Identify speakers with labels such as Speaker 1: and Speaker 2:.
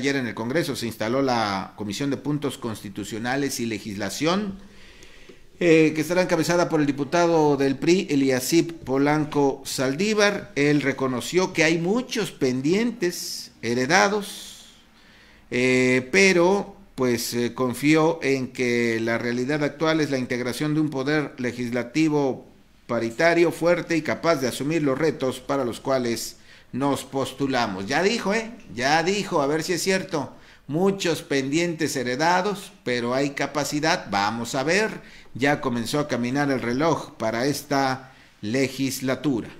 Speaker 1: Ayer en el Congreso se instaló la Comisión de Puntos Constitucionales y Legislación, eh, que estará encabezada por el diputado del PRI, Eliasip Polanco Saldívar. Él reconoció que hay muchos pendientes heredados, eh, pero pues eh, confió en que la realidad actual es la integración de un poder legislativo paritario fuerte y capaz de asumir los retos para los cuales nos postulamos. Ya dijo, ¿eh? Ya dijo, a ver si es cierto. Muchos pendientes heredados, pero hay capacidad. Vamos a ver. Ya comenzó a caminar el reloj para esta legislatura.